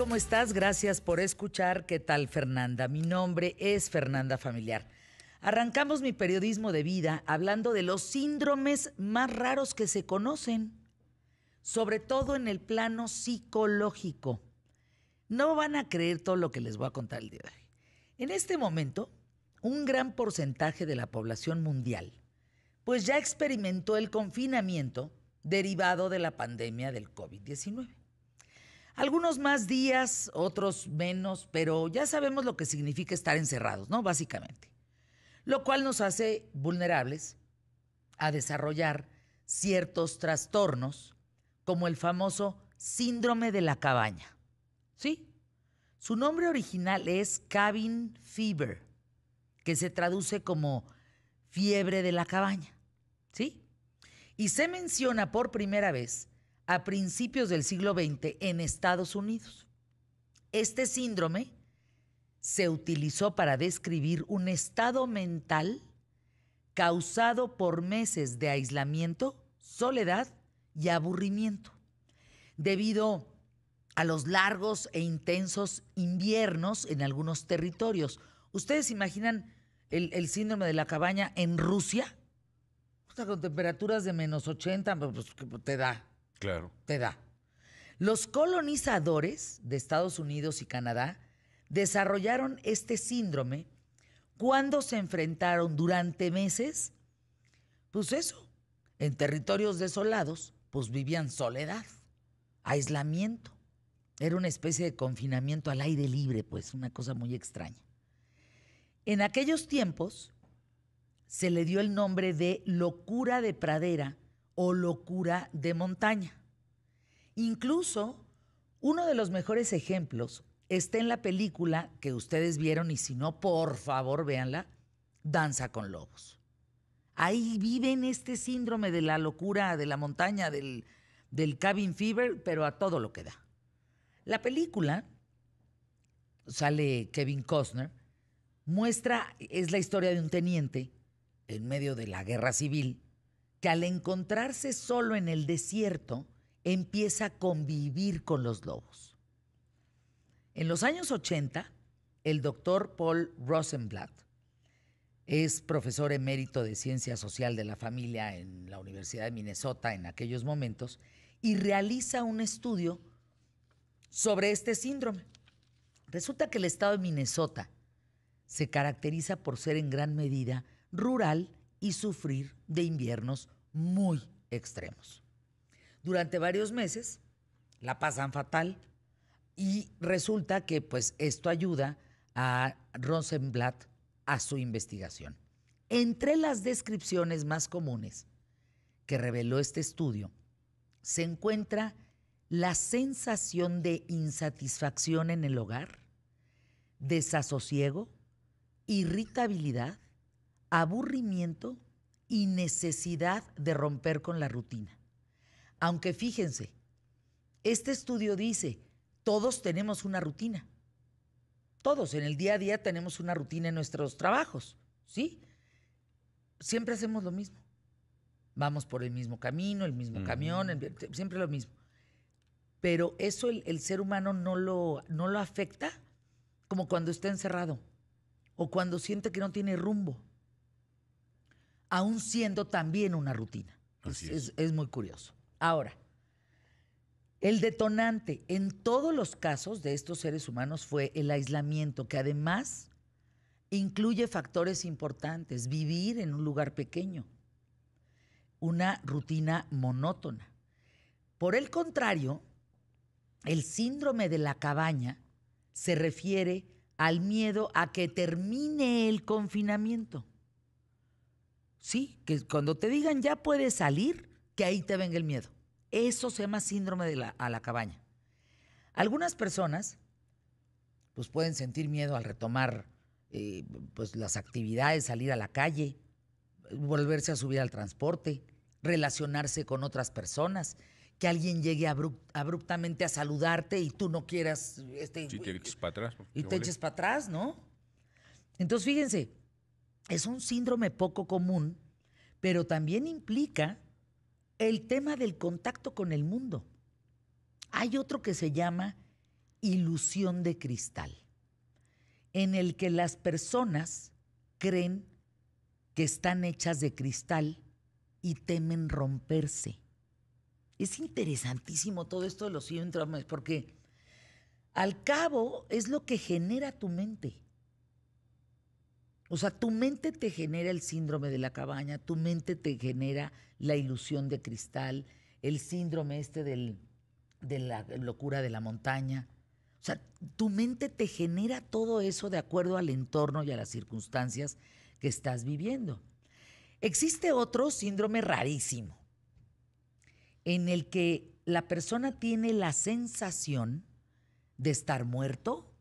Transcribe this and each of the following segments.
¿Cómo estás? Gracias por escuchar. ¿Qué tal, Fernanda? Mi nombre es Fernanda Familiar. Arrancamos mi periodismo de vida hablando de los síndromes más raros que se conocen, sobre todo en el plano psicológico. No van a creer todo lo que les voy a contar el día de hoy. En este momento, un gran porcentaje de la población mundial, pues ya experimentó el confinamiento derivado de la pandemia del COVID-19. Algunos más días, otros menos, pero ya sabemos lo que significa estar encerrados, ¿no? Básicamente. Lo cual nos hace vulnerables a desarrollar ciertos trastornos, como el famoso síndrome de la cabaña. ¿Sí? Su nombre original es cabin fever, que se traduce como fiebre de la cabaña. ¿Sí? Y se menciona por primera vez a principios del siglo XX en Estados Unidos. Este síndrome se utilizó para describir un estado mental causado por meses de aislamiento, soledad y aburrimiento, debido a los largos e intensos inviernos en algunos territorios. ¿Ustedes imaginan el, síndrome de la cabaña en Rusia? con temperaturas de menos 80, pues, te da? Claro. Te da. Los colonizadores de Estados Unidos y Canadá desarrollaron este síndrome cuando se enfrentaron durante meses, pues eso, en territorios desolados, pues vivían soledad, aislamiento. Era una especie de confinamiento al aire libre, pues una cosa muy extraña. En aquellos tiempos se le dio el nombre de locura de pradera o locura de montaña. Incluso, uno de los mejores ejemplos está en la película que ustedes vieron y si no, por favor, véanla, Danza con Lobos. Ahí viven este síndrome de la locura de la montaña, del, del cabin fever, pero a todo lo que da. La película, sale Kevin Costner, muestra, es la historia de un teniente en medio de la guerra civil, que al encontrarse solo en el desierto, empieza a convivir con los lobos. En los años 80, el doctor Paul Rosenblatt es profesor emérito de Ciencia Social de la Familia en la Universidad de Minnesota en aquellos momentos y realiza un estudio sobre este síndrome. Resulta que el estado de Minnesota se caracteriza por ser en gran medida rural y sufrir de inviernos muy extremos. Durante varios meses la pasan fatal y resulta que pues esto ayuda a Rosenblatt a su investigación. Entre las descripciones más comunes que reveló este estudio se encuentra la sensación de insatisfacción en el hogar, desasosiego, irritabilidad, aburrimiento y necesidad de romper con la rutina. Aunque fíjense, este estudio dice, todos tenemos una rutina. Todos en el día a día tenemos una rutina en nuestros trabajos, ¿sí? Siempre hacemos lo mismo. Vamos por el mismo camino, el mismo camión, siempre lo mismo. Pero eso el, ser humano no lo, no lo afecta como cuando está encerrado o cuando siente que no tiene rumbo aún siendo también una rutina. es muy curioso. Ahora, el detonante en todos los casos de estos seres humanos fue el aislamiento, que además incluye factores importantes, vivir en un lugar pequeño, una rutina monótona. Por el contrario, el síndrome de la cabaña se refiere al miedo a que termine el confinamiento. Sí, que cuando te digan ya puedes salir, que ahí te venga el miedo. Eso se llama síndrome de la, a la cabaña. Algunas personas pues pueden sentir miedo al retomar eh, pues las actividades, salir a la calle, volverse a subir al transporte, relacionarse con otras personas, que alguien llegue abruptamente a saludarte y tú no quieras este, te para atrás, y te eches para atrás, ¿no? Entonces fíjense, es un síndrome poco común, pero también implica el tema del contacto con el mundo. Hay otro que se llama ilusión de cristal, en el que las personas creen que están hechas de cristal y temen romperse. Es interesantísimo todo esto de los síndromes porque al cabo es lo que genera tu mente. O sea, tu mente te genera el síndrome de la cabaña, tu mente te genera la ilusión de cristal, el síndrome este de la locura de la montaña. O sea, tu mente te genera todo eso de acuerdo al entorno y a las circunstancias que estás viviendo. Existe otro síndrome rarísimo, en el que la persona tiene la sensación de estar muerto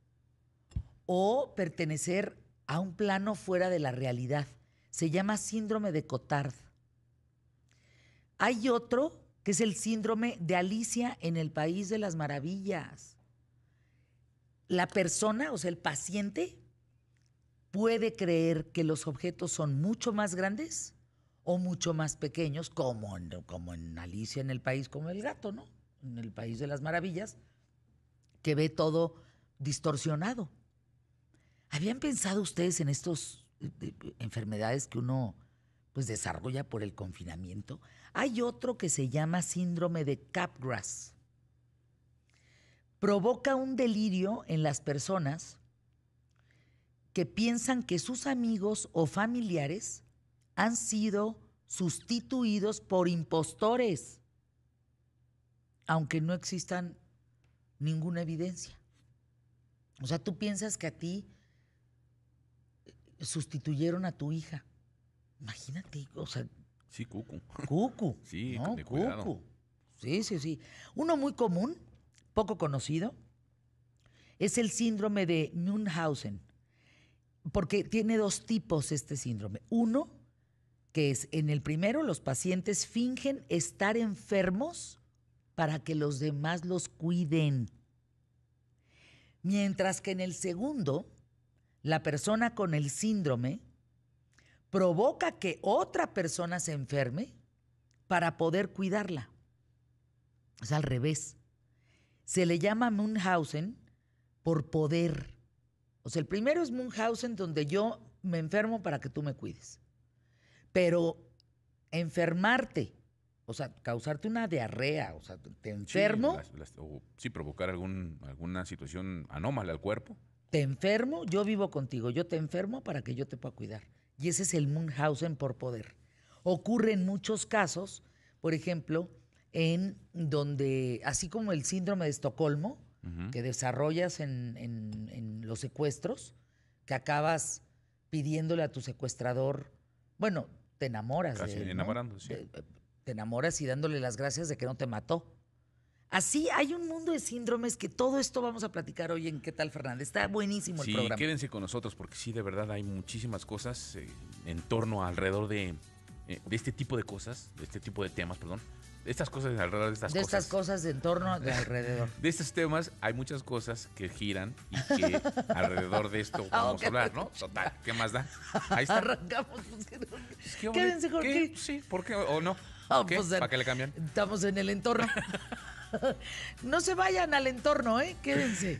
o pertenecer a un plano fuera de la realidad. Se llama síndrome de Cotard. Hay otro que es el síndrome de Alicia en el País de las Maravillas. La persona, o sea, el paciente, puede creer que los objetos son mucho más grandes o mucho más pequeños, como en, como en Alicia en el País, como el gato, ¿no? En el País de las Maravillas, que ve todo distorsionado. ¿Habían pensado ustedes en estas eh, enfermedades que uno pues desarrolla por el confinamiento? Hay otro que se llama síndrome de Capgras. Provoca un delirio en las personas que piensan que sus amigos o familiares han sido sustituidos por impostores, aunque no existan ninguna evidencia. O sea, tú piensas que a ti sustituyeron a tu hija. Imagínate, o sea. Sí, cucu. Cucu. Sí, cucu. Sí, sí, sí. Uno muy común, poco conocido, es el síndrome de Munhausen. Porque tiene dos tipos este síndrome. Uno, que es en el primero, los pacientes fingen estar enfermos para que los demás los cuiden. Mientras que en el segundo, la persona con el síndrome provoca que otra persona se enferme para poder cuidarla. O sea, al revés. Se le llama Munchausen por poder. O sea, el primero es Munchausen donde yo me enfermo para que tú me cuides. Pero enfermarte, o sea, causarte una diarrea, o sea, te enfermo. Sí, o, sí provocar alguna situación anómala al cuerpo te enfermo, yo vivo contigo, yo te enfermo para que yo te pueda cuidar. Y ese es el Munchausen por poder. Ocurre en muchos casos, por ejemplo, en donde, así como el síndrome de Estocolmo, que desarrollas en, los secuestros, que acabas pidiéndole a tu secuestrador, bueno, te enamoras. Eh, te enamoras y dándole las gracias de que no te mató. Así hay un mundo de síndromes que todo esto vamos a platicar hoy en ¿Qué tal, Fernández? Está buenísimo el sí, Quédense con nosotros porque sí, de verdad hay muchísimas cosas eh, en torno alrededor eh, de, este tipo de cosas, de este tipo de temas, perdón. De estas cosas alrededor de estas cosas. De estas cosas en torno de alrededor. de estos temas hay muchas cosas que giran y que alrededor de esto ah, vamos a hablar, ¿no? Total, ¿qué más da? Ahí está. Arrancamos. quédense, Jorge. Sí, ¿por qué o no? Ah, pues, ¿Para qué le cambian? Estamos en el entorno. no se vayan al entorno, ¿eh? Quédense.